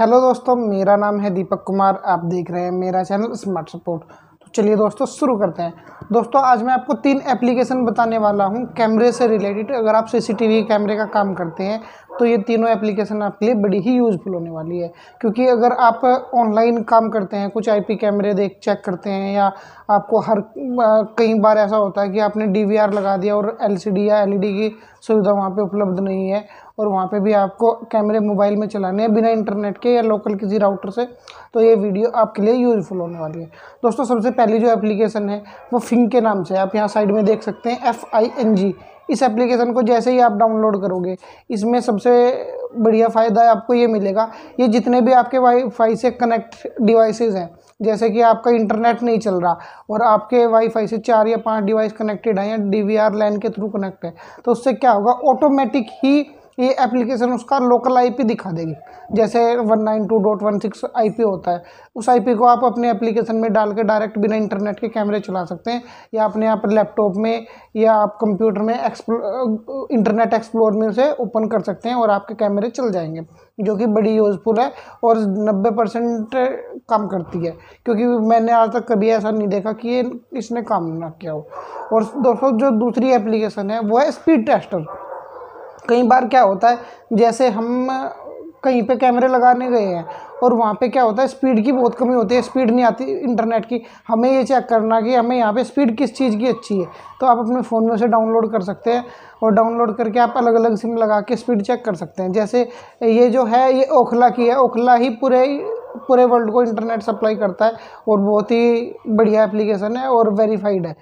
hello दोस्तों मेरा नाम है दीपक कुमार आप देख रहे हैं मेरा चैनल स्मार्ट सपोर्ट तो चलिए दोस्तों शुरू करते हैं दोस्तों आज मैं आपको तीन एप्लीकेशन बताने वाला हूं कैमरे से रिलेटेड अगर आप सीसीटीवी कैमरे का काम करते हैं तो ये तीनों एप्लीकेशन आपके लिए बड़ी ही यूज़फुल होने वाली है क्योंकि अगर आप ऑनलाइन काम करते हैं कुछ आईपी कैमरे देख चेक करते हैं या आपको हर कई बार ऐसा होता है कि आपने डीवीआर लगा दिया और एलसीडी या एलईडी e की सुविधा वहाँ पर उपलब्ध नहीं है और वहाँ पे भी आपको कैमरे मोबाइल में चलाने हैं बिना इंटरनेट के या लोकल किसी राउटर से तो ये वीडियो आपके लिए यूजफुल होने वाली है दोस्तों सबसे पहली जो एप्लीकेशन है वो फिंग के नाम से आप यहाँ साइड में देख सकते हैं एफ़ आई एन जी इस एप्लीकेशन को जैसे ही आप डाउनलोड करोगे इसमें सबसे बढ़िया फ़ायदा आपको ये मिलेगा ये जितने भी आपके वाईफाई से कनेक्ट डिवाइसेस हैं जैसे कि आपका इंटरनेट नहीं चल रहा और आपके वाईफाई से चार या पांच डिवाइस कनेक्टेड हैं या डी लैन के थ्रू कनेक्ट है तो उससे क्या होगा ऑटोमेटिक ही ये एप्लीकेशन उसका लोकल आईपी दिखा देगी जैसे 192.16 आईपी होता है उस आईपी को आप अपने एप्लीकेशन में डाल के डायरेक्ट बिना इंटरनेट के कैमरे चला सकते हैं या अपने आप लैपटॉप में या आप कंप्यूटर में एक्सप्लो इंटरनेट एक्सप्लोर में उसे ओपन कर सकते हैं और आपके कैमरे चल जाएंगे जो कि बड़ी यूज़फुल है और नब्बे परसेंट काम करती है क्योंकि मैंने आज तक कभी ऐसा नहीं देखा कि ये इसने काम ना किया हो और दोस्तों जो दूसरी एप्लीकेशन है वो है स्पीड टेस्टर कई बार क्या होता है जैसे हम कहीं पे कैमरे लगाने गए हैं और वहाँ पे क्या होता है स्पीड की बहुत कमी होती है स्पीड नहीं आती इंटरनेट की हमें ये चेक करना कि हमें यहाँ पे स्पीड किस चीज़ की अच्छी है तो आप अपने फ़ोन में से डाउनलोड कर सकते हैं और डाउनलोड करके आप अलग अलग सिम लगा के स्पीड चेक कर सकते हैं जैसे ये जो है ये ओखला की है ओखला ही पूरे पूरे वर्ल्ड को इंटरनेट सप्लाई करता है और बहुत ही बढ़िया एप्लीकेशन है और वेरीफाइड है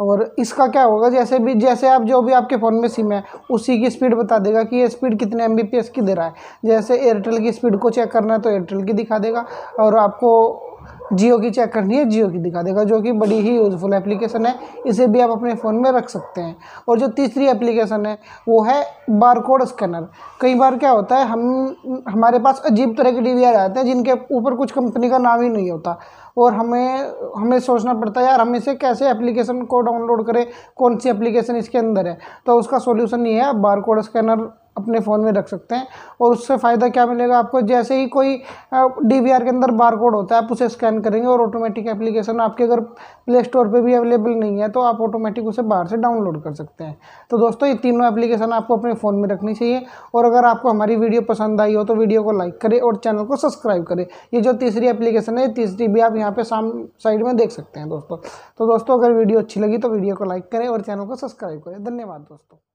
और इसका क्या होगा जैसे भी जैसे आप जो भी आपके फ़ोन में सिम है उसी की स्पीड बता देगा कि ये स्पीड कितने एम की दे रहा है जैसे एयरटेल की स्पीड को चेक करना है तो एयरटेल की दिखा देगा और आपको जियो की चेक करनी है जियो की दिखा देगा जो कि बड़ी ही यूज़फुल एप्लीकेशन है इसे भी आप अपने फ़ोन में रख सकते हैं और जो तीसरी एप्लीकेशन है वो है बार कोड स्कैनर कई बार क्या होता है हम हमारे पास अजीब तरह के डी आते हैं जिनके ऊपर कुछ कंपनी का नाम ही नहीं होता और हमें हमें सोचना पड़ता है यार हम इसे कैसे एप्लीकेशन को डाउनलोड करें कौन सी एप्लीकेशन इसके अंदर है तो उसका सोल्यूशन ये है बार कोड स्कैनर अपने फ़ोन में रख सकते हैं और उससे फ़ायदा क्या मिलेगा आपको जैसे ही कोई डीवीआर के अंदर बार कोड होता है आप उसे स्कैन करेंगे और ऑटोमेटिक एप्लीकेशन आपके अगर प्ले स्टोर पर भी अवेलेबल नहीं है तो आप ऑटोमेटिक उसे बाहर से डाउनलोड कर सकते हैं तो दोस्तों ये तीनों एप्लीकेशन आपको अपने फ़ोन में रखनी चाहिए और अगर आपको हमारी वीडियो पसंद आई हो तो वीडियो को लाइक करें और चैनल को सब्सक्राइब करें ये जो तीसरी एप्लीकेशन है तीसरी भी आप यहाँ पर साम साइड में देख सकते हैं दोस्तों तो दोस्तों अगर वीडियो अच्छी लगी तो वीडियो को लाइक करें और चैनल को सब्सक्राइब करें धन्यवाद दोस्तों